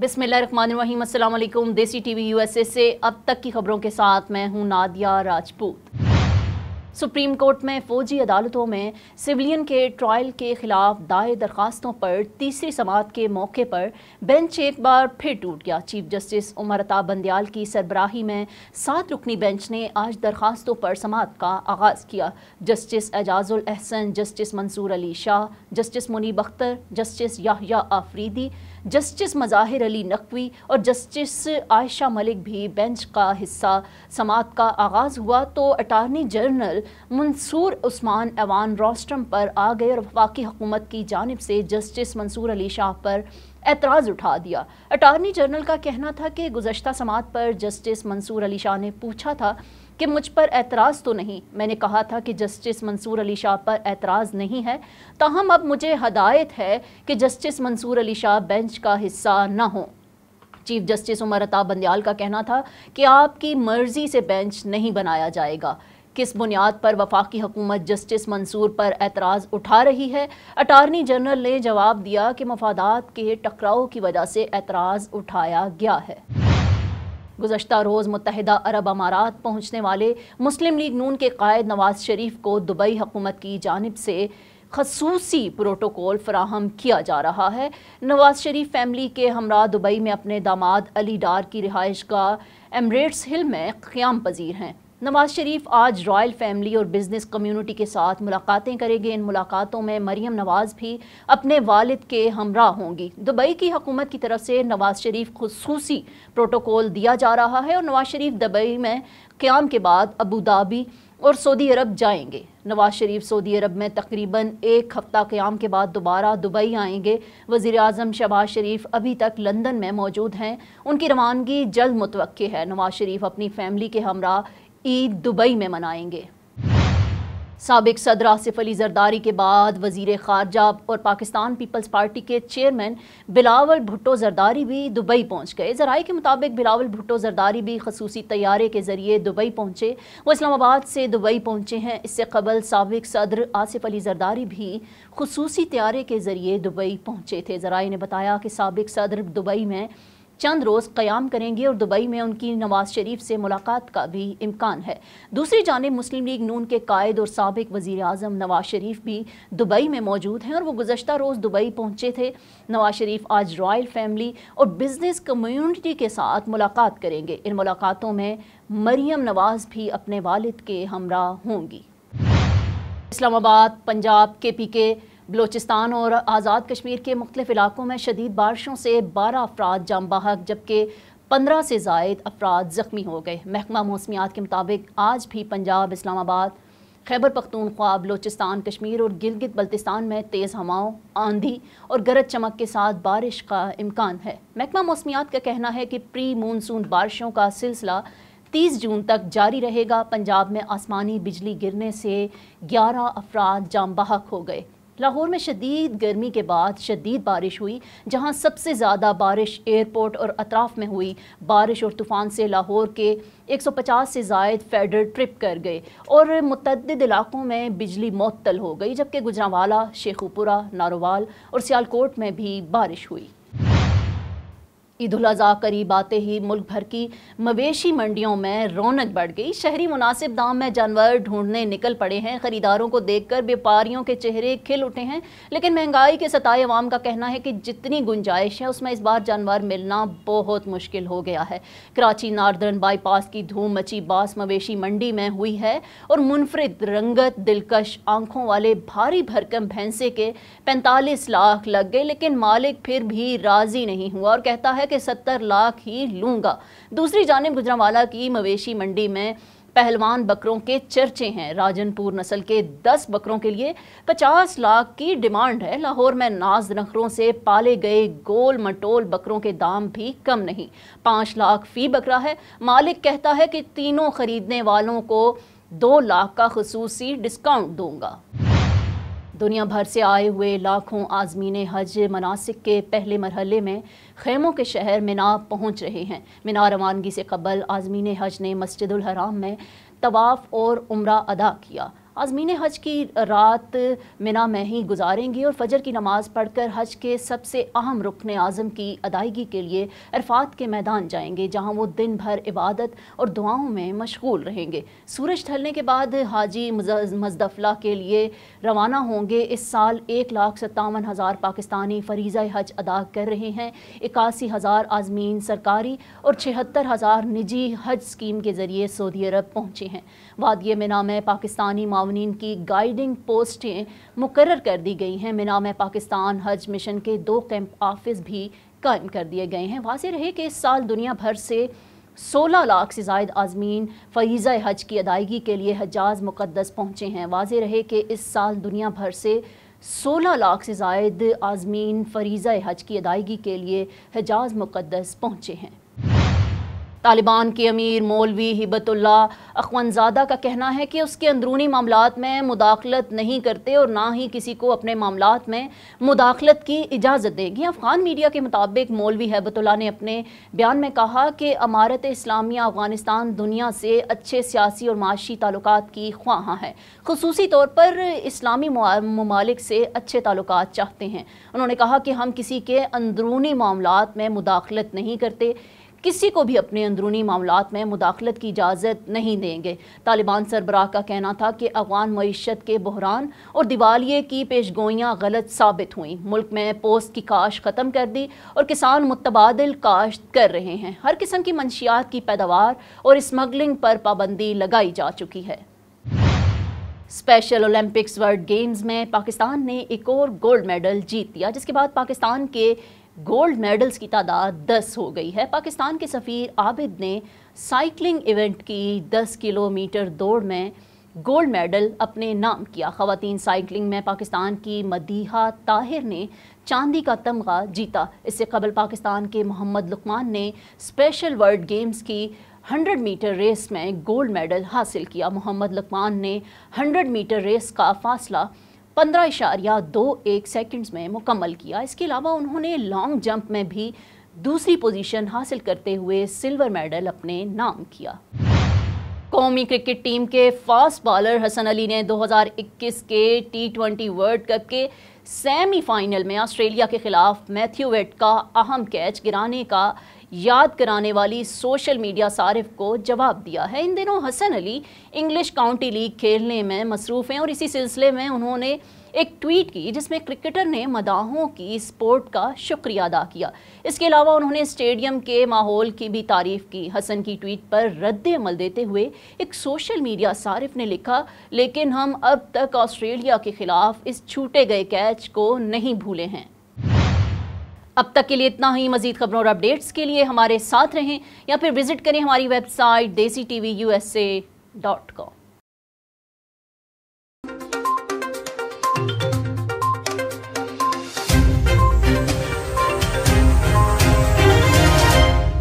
बिसमीम देसी TV USA से अब तक की खबरों के साथ मैं हूं नादिया राजपूत सुप्रीम कोर्ट में फ़ौजी अदालतों में सिविलियन के ट्रायल के ख़िलाफ़ दायर दरखास्तों पर तीसरी समात के मौके पर बेंच एक बार फिर टूट गया चीफ जस्टिस उमर अता बंदयाल की सरबराही में सात रुकनी बेंच ने आज दरखास्तों पर समात का आगाज़ किया justice Ijazul Ahsan justice Mansoor Ali Shah justice Munib Akhtar justice Yahya Afridi justice Mazahir Ali Naqvi और जस्टिस आयशा मलिक भी बेंच का हिस्सा समात का आगाज़ हुआ तो अटारनी जनरल मंसूर उस्मान एवान रोस्टम पर आ गए और वफाकी हुकूमत की जानब से जस्टिस मंसूर अली शाह पर एतराज़ उठा दिया अटारनी जनरल का कहना था कि गुजशत समात पर जस्टिस मंसूर अली शाह ने पूछा था कि मुझ पर एतराज़ तो नहीं मैंने कहा था कि जस्टिस मंसूर अली शाह पर एतराज़ नहीं है ताहम अब मुझे हदायत है कि जस्टिस मंसूर अली शाह बेंच का हिस्सा ना हो चीफ जस्टिस उमर अता बंदयाल का कहना था कि आपकी मर्ज़ी से बेंच नहीं बनाया जाएगा किस बुनियाद पर वफाकी हुकूमत जस्टिस मंसूर पर एतराज़ उठा रही है अटारनी जनरल ने जवाब दिया कि मफादात के टकराव की वजह से एतराज़ उठाया गया है गुजशत रोज़ मुतहद अरब अमारात पहुँचने वाले मुस्लिम लीग नून के कायद नवाज शरीफ को दुबई हकूमत की जानब से खसूसी प्रोटोकॉल फ्राहम किया जा रहा है नवाज शरीफ फैमिली के हमरा दुबई में अपने दामाद अली डार की रिहाइश का एमरेट्स हिल में क़्याम पजीर हैं नवाज शरीफ आज रॉयल फैमिली और बिजनेस कम्युनिटी के साथ मुलाकातें करेंगे इन मुलाकातों में मरीम नवाज भी अपने वालिद के हमरा होंगी दुबई की हकूमत की तरफ से नवाज शरीफ खसूसी प्रोटोकॉल दिया जा रहा है और नवाज शरीफ दुबई में क्याम के बाद अबू धाबी और सऊदी अरब जाएंगे नवाज शरीफ सऊदी अरब में तकरीबन एक हफ़्ता क़्याम के बाद दोबारा दुबई आएंगे वज़ी अजम शहबाज शरीफ अभी तक लंदन में मौजूद हैं उनकी रवानगी जल्द मुतव है नवाज शरीफ अपनी फ़ैमिली के हमरा ईद दुबई में मनाएंगे सबक सदर आसिफ अली जरदारी के बाद वजीर खारजा और पाकिस्तान पीपल्स पार्टी के चेयरमैन बिलावल भुट्टो जरदारी भी दुबई पहुँच गए जराये के मुताबिक बिलावल भुट्टो जरदारी भी खसूसी तैयारे के ज़रिए दुबई पहुँचे वो इस्लामाबाद से दुबई पहुँचे हैं इससे कबल सबक सदर आसिफ अली जरदारी भी खसूसी तैयारे के ज़रिए दुबई पहुँचे थे जराये ने बताया कि सबक सदर दुबई में चंद रोज़ क़्याम करेंगे और दुबई में उनकी नवाज शरीफ से मुलाकात का भी इम्कान है दूसरी जानब मुस्लिम लीग नून के कायद और सबक वज़ी अजम नवाज शरीफ भी दुबई में मौजूद हैं और वो गुजशत रोज़ दुबई पहुँचे थे नवाज शरीफ आज रॉयल फैमिली और बिज़नेस कम्यूनिटी के साथ मुलाकात करेंगे इन मुलाकातों में मरियम नवाज़ भी अपने वालद के हमरा होंगी इस्लामाबाद पंजाब के पी के बलोचिस्तान और आज़ाद कश्मीर के मुख्तलिफ इलाकों में शदीद बारिशों से बारह अफराद जाम बहक जबकि पंद्रह से जायद अफराद ज़ख्मी हो गए महकमा मौसमियात के मुताबिक आज भी पंजाब इस्लामाबाद खैबर पख्तूनख्वा बलोचिस्तान कश्मीर और गिलगित बल्तिस्तान में तेज़ हवाओं आंधी और गरज चमक के साथ बारिश का इम्कान है महकमा मौसमियात का कहना है कि प्री मानसून बारिशों का सिलसिला 30 जून तक जारी रहेगा पंजाब में आसमानी बिजली गिरने से 11 अफराद जाम बाहक हो गए लाहौर में शदीद गर्मी के बाद शदीद बारिश हुई जहां सबसे ज़्यादा बारिश एयरपोर्ट और अतराफ़ में हुई बारिश और तूफ़ान से लाहौर के 150 से जायद फेडर ट्रिप कर गए और मतद इलाकों में बिजली मअतल हो गई जबकि गुजरावाला शेखुपुरा नारोवाल और सियालकोट में भी बारिश हुई ईद अजी करीब आते ही मुल्क भर की मवेशी मंडियों में रौनक बढ़ गई शहरी मुनासिब दाम में जानवर ढूंढने निकल पड़े हैं खरीदारों को देखकर व्यापारियों के चेहरे खिल उठे हैं लेकिन महंगाई के सताए आवाम का कहना है कि जितनी गुंजाइश है उसमें इस बार जानवर मिलना बहुत मुश्किल हो गया है कराची नार्दर्न बाईपास की धूम मची बास मवेशी मंडी में हुई है और मुनफरद रंगत दिलकश आंखों वाले भारी भरकम भैंसे के पैंतालीस लाख लग गए लेकिन मालिक फिर भी राजी नहीं हुआ और कहता है कि सत्तर लाख ही लूंगा दूसरी जानब गुजरावाला की मवेशी मंडी में पहलवान बकरों के चर्चे हैं राजनपुर नस्ल के 10 बकरों के लिए 50 लाख की डिमांड है लाहौर में नाज नखरों से पाले गए गोल मटोल बकरों के दाम भी कम नहीं पाँच लाख फी बकरा है मालिक कहता है कि तीनों खरीदने वालों को दो लाख का खसूसी डिस्काउंट दूंगा दुनिया भर से आए हुए लाखों आजमीन हज मनासिक के पहले मरहले में खेमों के शहर मीना पहुँच रहे हैं मिना रवानगी से कबल आजमीन हज ने मस्जिद हराम में तवाफ़ और उम्र अदा किया आज़मीन हज की रात मिना में ही गुजारेंगी और फजर की नमाज़ पढ़कर हज के सबसे अहम रुकन आज़म की अदायगी के लिए अरफात के मैदान जाएंगे जहाँ वो दिन भर इबादत और दुआओं में मशगूल रहेंगे सूरज ढलने के बाद हाजी मजदफला के लिए रवाना होंगे इस साल एक लाख सत्तावन हज़ार पाकिस्तानी फरीज़ा हज अदा कर रहे हैं इक्यासी हज़ार आज़मीन सरकारी और छिहत्तर हज़ार निजी हज स्कीम के ज़रिए सऊदी अरब पहुँचे हैं वाद मिना में पाकिस्तानी मामिन की गाइडिंग पोस्टें मुकर कर दी गई हैं मिना में पाकिस्तान हज मिशन के दो कैंप ऑफिस भी कायम कर दिए गए हैं वाजे रहे कि इस साल दुनिया भर से 16 लाख से जायद आजमीन फ़ीज़ा हज की अदायगी के लिए हजाज मुकदस पहुँचे हैं वाज रहे कि इस साल दुनिया भर से 16 लाख से जायद आजमीन फरीज़ा हज की अदायगी के लिए हजाज मुकदस पहुँचे हैं तालिबान के अमीर मौलवी हिबतुल्ला अखवनजादा का कहना है कि उसके अंदरूनी मामला में मुदाखलत नहीं करते और ना ही किसी को अपने मामला में मुदाखलत की इजाज़त देगी अफ़गान मीडिया के मुताबिक मौलवी हैबतुल्ला ने अपने बयान में कहा कि अमारत इस्लामिया अफ़गानिस्तान दुनिया से अच्छे सियासी और माशी ताल्लुक की ख्वाहा है खसूसी तौर पर इस्लामी ममालिक से अच्छे ताल्लुक चाहते हैं उन्होंने कहा कि हम किसी के अंदरूनी मामला में मुदाखलत नहीं करते किसी को भी अपने अंदरूनी मामला में मुदाखलत की इजाज़त नहीं देंगे तालिबान सरबराह का कहना था कि अफगान मीशत के बहरान और दिवालिये की पेश गोइयाँ गलत साबित हुई मुल्क में पोस्ट की काश ख़त्म कर दी और किसान मुतबादल काश्त कर रहे हैं हर किस्म की मंशियात की पैदावार और स्मगलिंग पर पाबंदी लगाई जा चुकी है स्पेशल ओलंपिक्स वर्ल्ड गेम्स में पाकिस्तान ने एक और गोल्ड मेडल जीत लिया जिसके बाद पाकिस्तान के गोल्ड मेडल्स की तादाद 10 हो गई है पाकिस्तान के सफ़ीर आबिद ने साइकिलिंग इवेंट की 10 किलोमीटर दौड़ में गोल्ड मेडल अपने नाम किया खातन साइकिलिंग में पाकिस्तान की मदीहा ताहिर ने चांदी का तमगा जीता इससे कबल पाकिस्तान के मोहम्मद लुकमान ने स्पेशल वर्ल्ड गेम्स की 100 मीटर रेस में गोल्ड मेडल हासिल किया मोहम्मद लकमान ने 100 मीटर रेस का फासला पंद्रह इशारिया दो एक सेकेंड्स में मुकम्मल किया इसके अलावा उन्होंने लॉन्ग जंप में भी दूसरी पोजीशन हासिल करते हुए सिल्वर मेडल अपने नाम किया कौमी क्रिकेट टीम के फास्ट बॉलर हसन अली ने 2021 के टी ट्वेंटी वर्ल्ड कप के सेमीफाइनल में ऑस्ट्रेलिया के खिलाफ मैथ्यू वेट का अहम कैच गिराने का याद कराने वाली सोशल मीडिया सारिफ को जवाब दिया है इन दिनों Hasan Ali English county league खेलने में मसरूफ़ हैं और इसी सिलसिले में उन्होंने एक ट्वीट की जिसमें क्रिकेटर ने मदाहों की स्पोर्ट का शुक्रिया अदा किया इसके अलावा उन्होंने स्टेडियम के माहौल की भी तारीफ की हसन की ट्वीट पर रद्द अमल देते हुए एक सोशल मीडिया सारिफ ने लिखा लेकिन हम अब तक ऑस्ट्रेलिया के ख़िलाफ़ इस छूटे गए कैच को नहीं भूले हैं अब तक के लिए इतना ही मजीद खबरों और अपडेट्स के लिए हमारे साथ रहें या फिर विजिट करें हमारी website Desi T V U S A dot com